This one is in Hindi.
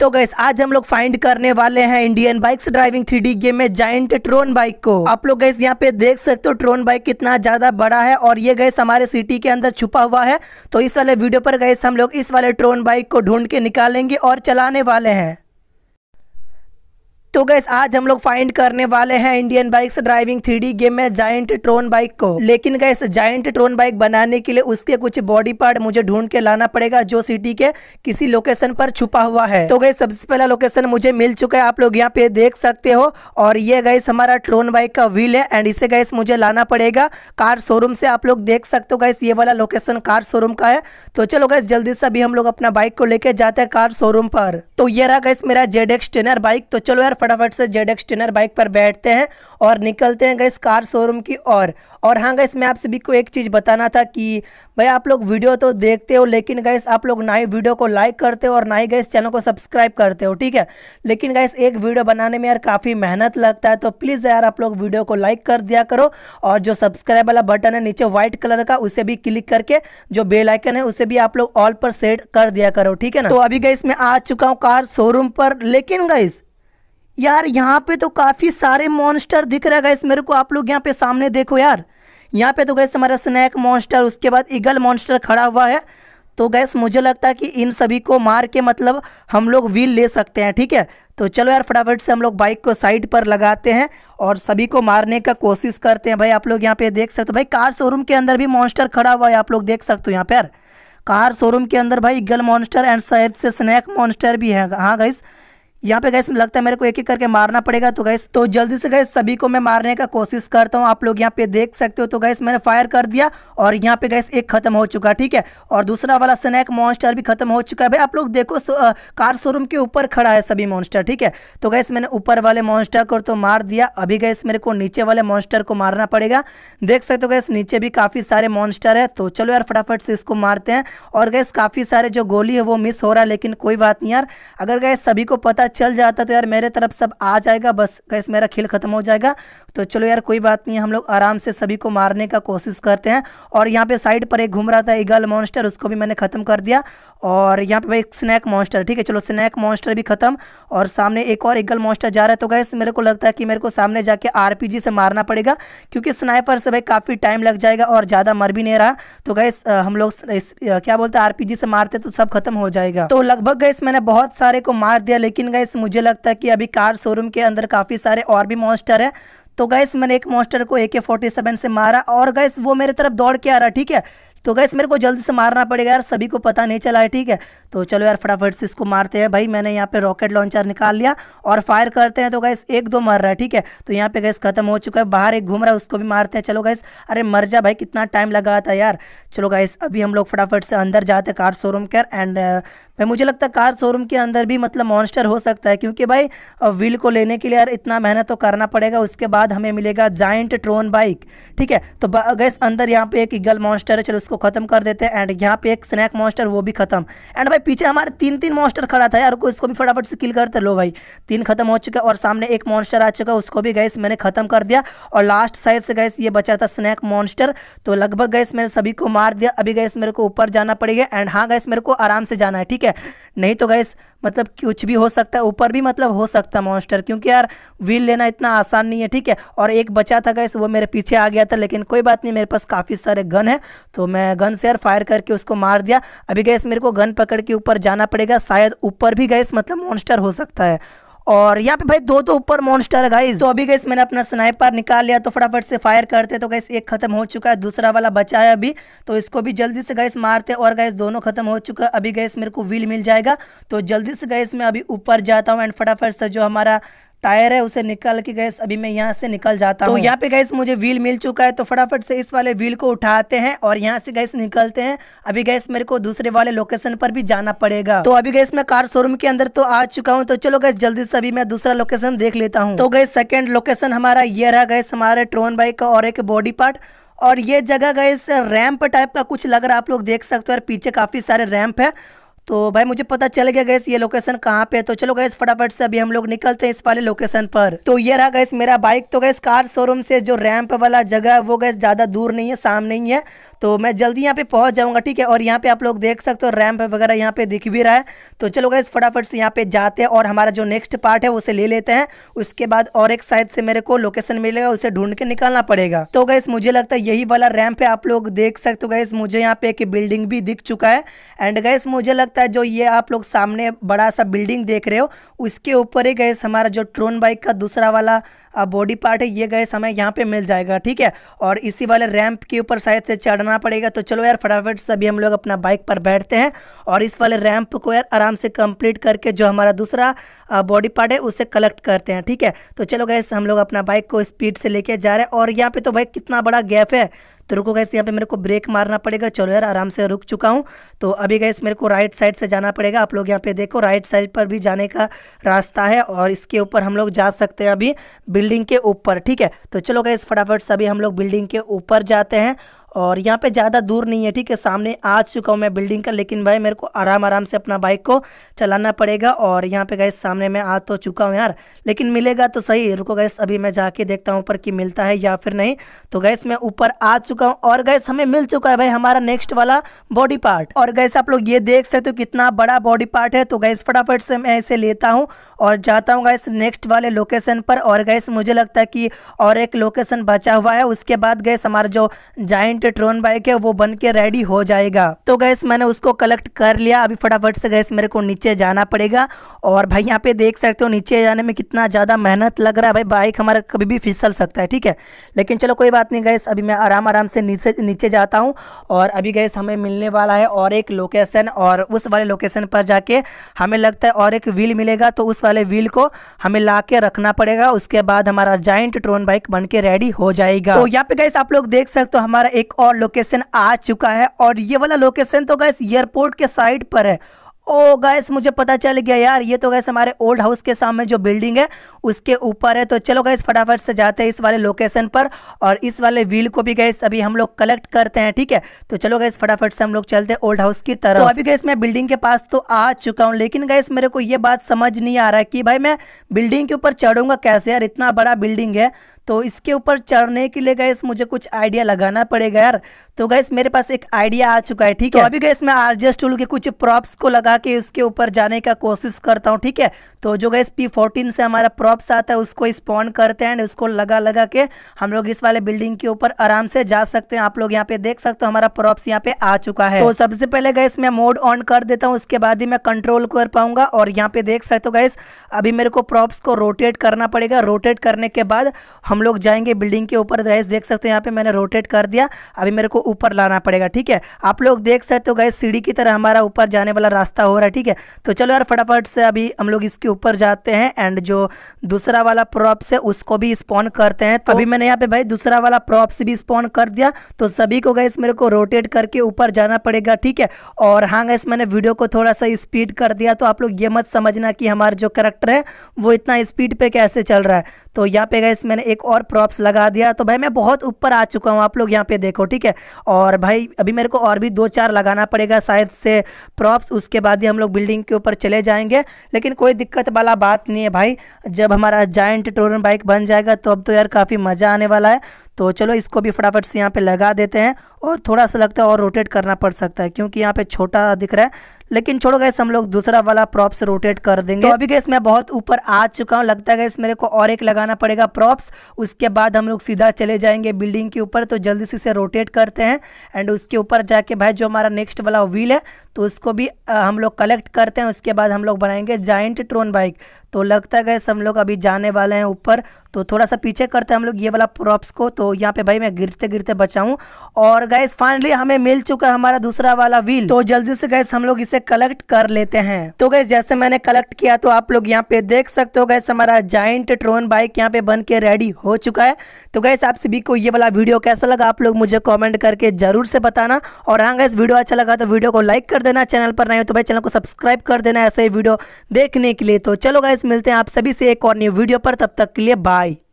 तो गैस आज हम लोग फाइंड करने वाले हैं Indian bikes driving three game में जाइंट ट्रोन बाइक को आप लोग गैस यहाँ पे देख सकते हो ट्रोन बाइक कितना ज्यादा बड़ा है और ये गैस हमारे सिटी के अंदर छुपा हुआ है तो इस वाले वीडियो पर गैस हम लोग इस वाले ट्रोन बाइक को ढूंढ के निकालेंगे और चलाने वाले हैं तो गैस आज हम लोग फाइंड करने वाले हैं Indian bikes driving three game में जाइंट ट्रोन बाइक को लेकिन गैस जाइंट ट्रोन बाइक बनाने के लिए उसके कुछ बॉडी पार्ट मुझे ढूंढ के लाना पड़ेगा जो सिटी के किसी लोकेशन पर छुपा हुआ है तो गैस सबसे पहला लोकेशन मुझे मिल चुका है आप लोग यहाँ पे देख सकते हो और ये गैस हमारा ट्रोन बाइक का व्हील है एंड इसे गैस मुझे लाना पड़ेगा कार शोरूम से आप लोग देख सकते हो गैस ये वाला लोकेशन कार शोरूम का है तो चलो गैस जल्दी से अभी हम लोग अपना बाइक को लेके जाते हैं कार शोरूम पर तो ये रहा गैस मेरा जेड एक्स बाइक तो चलो यार फटाफट से जेड एक्स टेनर बाइक पर बैठते हैं और निकलते हैं गैस कार शोरूम की और और हाँ गैस मैं आप सभी को एक चीज़ बताना था कि भाई आप लोग वीडियो तो देखते हो लेकिन गैस आप लोग ना ही वीडियो को लाइक करते हो और ना ही गैस चैनल को सब्सक्राइब करते हो ठीक है लेकिन गैस एक वीडियो बनाने में यार काफ़ी मेहनत लगता है तो प्लीज़ यार आप लोग वीडियो को लाइक कर दिया करो और जो सब्सक्राइब वाला बटन है नीचे व्हाइट कलर का उसे भी क्लिक करके जो बेलाइकन है उसे भी आप लोग ऑल पर सेट कर दिया करो ठीक है ना तो अभी गैस मैं आ चुका हूँ कार शोरूम पर लेकिन गैस यार यहाँ पे तो काफ़ी सारे मॉन्स्टर दिख रहा है गैस मेरे को आप लोग यहाँ पे सामने देखो यार यहाँ पे तो गैस हमारा स्नैक मॉन्स्टर उसके बाद ईगल मॉन्स्टर खड़ा हुआ है तो गैस मुझे लगता है कि इन सभी को मार के मतलब हम लोग व्हील ले सकते हैं ठीक है तो चलो यार फटाफट से हम लोग बाइक को साइड पर लगाते हैं और सभी को मारने का कोशिश करते हैं भाई आप लोग यहाँ पे देख सकते हो भाई कार शोरूम के अंदर भी मॉन्स्टर खड़ा हुआ है आप लोग देख सकते हो यहाँ पे यार कार शोरूम के अंदर भाई गल मॉन्स्टर एंड शायद से स्नैक मॉन्स्टर भी है हाँ गैस यहाँ पे गैस लगता है मेरे को एक एक करके मारना पड़ेगा तो गैस तो जल्दी से गैस सभी को मैं मारने का कोशिश करता हूँ आप लोग यहाँ पे देख सकते हो तो गैस मैंने फायर कर दिया और यहाँ पे गैस एक खत्म हो चुका ठीक है और दूसरा वाला स्नैक मॉन्स्टर भी खत्म हो चुका है भाई आप लोग देखो आ, कार शोरूम के ऊपर खड़ा है सभी मॉन्स्टर ठीक है तो गैस मैंने ऊपर वाले मॉन्स्टर को तो मार दिया अभी गैस मेरे को नीचे वाले मॉन्स्टर को मारना पड़ेगा देख सकते हो गैस नीचे भी काफ़ी सारे मॉन्स्टर है तो चलो यार फटाफट से इसको मारते हैं और गैस काफ़ी सारे जो गोली है वो मिस हो रहा है लेकिन कोई बात नहीं यार अगर गैस सभी को पता पता चल जाता तो यार मेरे तरफ सब आ जाएगा बस गैस मेरा खेल ख़त्म हो जाएगा तो चलो यार कोई बात नहीं हम लोग आराम से सभी को मारने का कोशिश करते हैं और यहाँ पे साइड पर एक घूम रहा था ईगल मॉन्स्टर उसको भी मैंने ख़त्म कर दिया और यहाँ पे एक स्नैक मॉन्स्टर ठीक है चलो स्नैक मॉन्स्टर भी ख़त्म और सामने एक और ईगल मॉन्स्टर जा रहा है तो गैस मेरे को लगता है कि मेरे को सामने जाके आरपीजी से मारना पड़ेगा क्योंकि स्नाइपर से भाई काफ़ी टाइम लग जाएगा और ज़्यादा मर भी नहीं रहा तो गैस हम लोग क्या बोलते हैं आरपीजी से मारते तो सब खत्म हो जाएगा तो लगभग गैस मैंने बहुत सारे को मार दिया लेकिन गैस मुझे लगता है कि अभी कार शोरूम के अंदर काफ़ी सारे और भी मॉन्स्टर है तो गैस मैंने एक मॉन्स्टर को ए के फोर्टी सेवन से मारा और गैस वो मेरे तरफ दौड़ के आ रहा ठीक है तो गैस मेरे को जल्दी से मारना पड़ेगा यार सभी को पता नहीं चला है ठीक है तो चलो यार फटाफट से इसको मारते हैं भाई मैंने यहाँ पे रॉकेट लॉन्चर निकाल लिया और फायर करते हैं तो गैस एक दो मर रहा है ठीक है तो यहाँ पे गैस खत्म हो चुका है बाहर एक घूम रहा है उसको भी मारते हैं चलो गैस अरे मर जा भाई कितना टाइम लगा था यार चलो गैस अभी हम लोग फटाफट से अंदर जाते कार शोरूम के एंड भाई मुझे लगता है कार शोरूम के अंदर भी मतलब मॉन्स्टर हो सकता है क्योंकि भाई व्हील को लेने के लिए यार इतना मेहनत तो करना पड़ेगा उसके बाद हमें मिलेगा जाइंट ट्रोन बाइक ठीक है तो गैस अंदर यहाँ पे एक ईगल मॉन्स्टर है चलो उसको खत्म कर देते हैं एंड यहाँ पे एक स्नैक मॉन्स्टर वो भी खत्म एंड भाई पीछे हमारे तीन तीन मॉन्स्टर खड़ा था यार को इसको भी फटाफट से किल करते लो भाई तीन खत्म हो चुका और सामने एक मॉन्स्टर आ चुका उसको भी गैस मैंने खत्म कर दिया और लास्ट साइड से गैस ये बचा था स्नैक मॉन्स्टर तो लगभग गैस मैंने सभी को मार दिया अभी गैस मेरे को ऊपर जाना पड़ेगा एंड हाँ गैस मेरे को आराम से जाना है ठीक है है नहीं तो गैस मतलब कुछ भी हो सकता है ऊपर भी मतलब हो सकता है मॉन्स्टर क्योंकि यार व्हील लेना इतना आसान नहीं है ठीक है और एक बचा था गैस वो मेरे पीछे आ गया था लेकिन कोई बात नहीं मेरे पास काफ़ी सारे गन है तो मैं गन से यार फायर करके उसको मार दिया अभी गैस मेरे को गन पकड़ के ऊपर जाना पड़ेगा शायद ऊपर भी गैस मतलब मॉन्स्टर हो सकता है और यहाँ पे भाई दो तो ऊपर मॉन्स्टर है गाइस तो अभी गैस मैंने अपना स्नाइपर निकाल लिया तो फटाफट से फायर करते तो गैस एक खत्म हो चुका है दूसरा वाला बचा है अभी तो इसको भी जल्दी से गैस मारते और गैस दोनों खत्म हो चुका है अभी गैस मेरे को व्हील मिल जाएगा तो जल्दी से गैस मैं अभी ऊपर जाता हूँ एंड फटाफट से जो हमारा टायर है उसे निकाल के गैस अभी मैं यहाँ से निकल जाता तो हूँ तो यहाँ पे गैस मुझे व्हील मिल चुका है तो फटाफट से इस वाले व्हील को उठाते हैं और यहाँ से गैस निकलते हैं अभी गैस मेरे को दूसरे वाले लोकेशन पर भी जाना पड़ेगा तो अभी गैस मैं कार शोरूम के अंदर तो आ चुका हूँ तो चलो गैस जल्दी से अभी मैं दूसरा लोकेशन देख लेता हूँ तो गैस सेकेंड लोकेशन हमारा ये रहा गैस हमारे ट्रोन बाइक और एक बॉडी पार्ट और ये जगह गैस रैम्प टाइप का कुछ लग रहा है आप लोग देख सकते हो और पीछे काफ़ी सारे रैम्प है तो भाई मुझे पता चल गया गैस ये लोकेशन कहाँ पे है तो चलो गैस फटाफट से अभी हम लोग निकलते हैं इस वाले लोकेशन पर तो ये रहा गैस मेरा बाइक तो गैस कार शोरूम से जो रैंप वाला जगह है वो गैस ज़्यादा दूर नहीं है सामने ही है तो मैं जल्दी यहाँ पे पहुँच जाऊँगा ठीक है और यहाँ पे आप लोग देख सकते हो रैम्प वगैरह यहाँ पे दिख भी रहा है तो चलो गए फटाफट से यहाँ पे जाते हैं और हमारा जो नेक्स्ट पार्ट है उसे ले लेते हैं उसके बाद और एक साइड से मेरे को लोकेशन मिलेगा उसे ढूंढ के निकालना पड़ेगा तो गैस मुझे लगता है यही वाला रैम्प है आप लोग देख सकते हो गैस मुझे यहाँ पे एक बिल्डिंग भी दिख चुका है एंड गैस मुझे लगता है जो ये आप लोग सामने बड़ा सा बिल्डिंग देख रहे हो उसके ऊपर ही गैस हमारा जो ट्रोन बाइक का दूसरा वाला बॉडी पार्ट है ये गए समय यहाँ पे मिल जाएगा ठीक है और इसी वाले रैंप के ऊपर शायद से चढ़ना पड़ेगा तो चलो यार फटाफट सभी हम लोग अपना बाइक पर बैठते हैं और इस वाले रैंप को यार आराम से कंप्लीट करके जो हमारा दूसरा बॉडी पार्ट है उसे कलेक्ट करते हैं ठीक है तो चलो गए हम लोग अपना बाइक को स्पीड से लेके जा रहे हैं और यहाँ पे तो भाई कितना बड़ा गैप है तो रुको गैस यहाँ पे मेरे को ब्रेक मारना पड़ेगा चलो यार आराम से रुक चुका हूँ तो अभी गैस मेरे को राइट साइड से जाना पड़ेगा आप लोग यहाँ पे देखो राइट साइड पर भी जाने का रास्ता है और इसके ऊपर हम लोग जा सकते हैं अभी बिल्डिंग के ऊपर ठीक है तो चलो गैस फटाफट सभी हम लोग बिल्डिंग के ऊपर जाते हैं और यहाँ पे ज़्यादा दूर नहीं है ठीक है सामने आ चुका हूँ मैं बिल्डिंग का लेकिन भाई मेरे को आराम आराम से अपना बाइक को चलाना पड़ेगा और यहाँ पे गए सामने मैं आ तो चुका हूँ यार लेकिन मिलेगा तो सही रुको गैस अभी मैं जाके देखता हूँ ऊपर कि मिलता है या फिर नहीं तो गैस मैं ऊपर आ चुका हूँ और गैस हमें मिल चुका है भाई हमारा नेक्स्ट वाला बॉडी पार्ट और गैस आप लोग ये देख सकते हो कितना बड़ा बॉडी पार्ट है तो गैस फटाफट से मैं इसे लेता हूँ और जाता हूँ गैस नेक्स्ट वाले लोकेशन पर और गैस मुझे लगता है कि और एक लोकेशन बचा हुआ है उसके बाद गैस हमारा जो जाइंट ट्रोन बाइक है वो बन के रेडी हो जाएगा तो गैस मैंने उसको कलेक्ट कर लिया अभी फटाफट से गैस मेरे को नीचे जाना पड़ेगा और भाई यहाँ पे देख सकते हो नीचे जाने में कितना ज़्यादा मेहनत लग रहा है भाई बाइक हमारा कभी भी फिसल सकता है ठीक है लेकिन चलो कोई बात नहीं गैस अभी मैं आराम आराम से नीचे नीचे जाता हूँ और अभी गैस हमें मिलने वाला है और एक लोकेशन और उस वाले लोकेशन पर जाके हमें लगता है और एक व्हील मिलेगा तो उस वाले व्हील को हमें ला के रखना पड़ेगा उसके बाद हमारा जाइंट ट्रोन बाइक बन के रेडी हो जाएगा तो यहाँ पे गैस आप लोग देख सकते हो हमारा एक एक और लोकेशन आ चुका है और ये वाला लोकेशन तो गैस एयरपोर्ट के साइड पर है ओ oh, गैस मुझे पता चल गया यार ये तो गैस हमारे ओल्ड हाउस के सामने जो बिल्डिंग है उसके ऊपर है तो चलो गैस फटाफट से जाते हैं इस वाले लोकेशन पर और इस वाले व्हील को भी गैस अभी हम लोग कलेक्ट करते हैं ठीक है तो चलो गैस फटाफट से हम लोग चलते हैं ओल्ड हाउस की तरफ तो अभी गैस मैं बिल्डिंग के पास तो आ चुका हूँ लेकिन गैस मेरे को ये बात समझ नहीं आ रहा है कि भाई मैं बिल्डिंग के ऊपर चढ़ूंगा कैसे यार इतना बड़ा बिल्डिंग है तो इसके ऊपर चढ़ने के लिए गैस मुझे कुछ आइडिया लगाना पड़ेगा यार तो गैस मेरे पास एक आइडिया आ चुका है ठीक तो है तो अभी गैस मैं आरजेस टूल के कुछ प्रॉप्स को लगा के उसके ऊपर जाने का कोशिश करता हूँ ठीक है तो जो गैस पी फोर्टीन से हमारा प्रॉप्स आता है उसको स्पॉन करते हैं उसको लगा लगा के हम लोग इस वाले बिल्डिंग के ऊपर आराम से जा सकते हैं आप लोग यहाँ पे देख सकते हो हमारा प्रॉप्स यहाँ पे आ चुका है तो सबसे पहले गैस मैं मोड ऑन कर देता हूँ उसके बाद ही मैं कंट्रोल कर पाऊंगा और यहाँ पे देख सकते हो गैस अभी मेरे को प्रॉप्स को रोटेट करना पड़ेगा रोटेट करने के बाद हम हम लोग जाएंगे बिल्डिंग के ऊपर गैस देख सकते हैं यहाँ पे मैंने रोटेट कर दिया अभी मेरे को ऊपर लाना पड़ेगा ठीक है आप लोग देख सकते हो गैस सीढ़ी की तरह हमारा ऊपर जाने वाला रास्ता हो रहा है ठीक है तो चलो यार फटाफट से अभी हम लोग इसके ऊपर जाते हैं एंड जो दूसरा वाला प्रॉप्स है उसको भी स्पॉन करते हैं तो अभी मैंने यहाँ पे भाई दूसरा वाला प्रॉप्स भी स्पॉन कर दिया तो सभी को गैस मेरे को रोटेट करके ऊपर जाना पड़ेगा ठीक है और हाँ गैस मैंने वीडियो को थोड़ा सा स्पीड कर दिया तो आप लोग ये मत समझना कि हमारा जो करेक्टर है वो इतना स्पीड पे कैसे चल रहा है तो यहाँ पे गैस मैंने एक और प्रॉप्स लगा दिया तो भाई मैं बहुत ऊपर आ चुका हूँ आप लोग यहाँ पे देखो ठीक है और भाई अभी मेरे को और भी दो चार लगाना पड़ेगा शायद से प्रॉप्स उसके बाद ही हम लोग बिल्डिंग के ऊपर चले जाएंगे लेकिन कोई दिक्कत वाला बात नहीं है भाई जब हमारा जॉइंट टोरन बाइक बन जाएगा तो अब तो यार काफ़ी मज़ा आने वाला है तो चलो इसको भी फटाफट से यहाँ पे लगा देते हैं और थोड़ा सा लगता है और रोटेट करना पड़ सकता है क्योंकि यहाँ पे छोटा दिख रहा है लेकिन छोड़ो गैस हम लोग दूसरा वाला प्रॉप्स रोटेट कर देंगे तो अभी गैस मैं बहुत ऊपर आ चुका हूँ लगता है गैस मेरे को और एक लगाना पड़ेगा प्रॉप्स उसके बाद हम लोग सीधा चले जाएंगे बिल्डिंग के ऊपर तो जल्दी से इसे रोटेट करते हैं एंड उसके ऊपर जाके भाई जो हमारा नेक्स्ट वाला व्हील है तो उसको भी हम लोग कलेक्ट करते हैं उसके बाद हम लोग बनाएंगे जाइंट ट्रोन बाइक तो लगता है गैस हम लोग अभी जाने वाले हैं ऊपर तो थोड़ा सा पीछे करते हैं हम लोग ये वाला प्रॉप्स को तो यहाँ पे भाई मैं गिरते गिरते बचाऊँ और गैस फाइनली हमें मिल चुका है हमारा दूसरा वाला व्हील तो जल्दी से गैस हम लोग इसे कलेक्ट कर लेते हैं तो गैस जैसे मैंने कलेक्ट किया तो आप लोग यहाँ पे देख सकते हो गैस हमारा जॉइंट ट्रोन बाइक यहाँ पे बन के रेडी हो चुका है तो गैस आप सभी को ये वाला वीडियो कैसा लगा आप लोग मुझे कॉमेंट करके जरूर से बताना और हाँ गैस वीडियो अच्छा लगा तो वीडियो को लाइक कर देना चैनल पर नहीं हो तो भाई चैनल को सब्सक्राइब कर देना ऐसे ही वीडियो देखने के लिए तो चलो गैस मिलते हैं आप सभी से एक और न्यू वीडियो पर तब तक के लिए बाय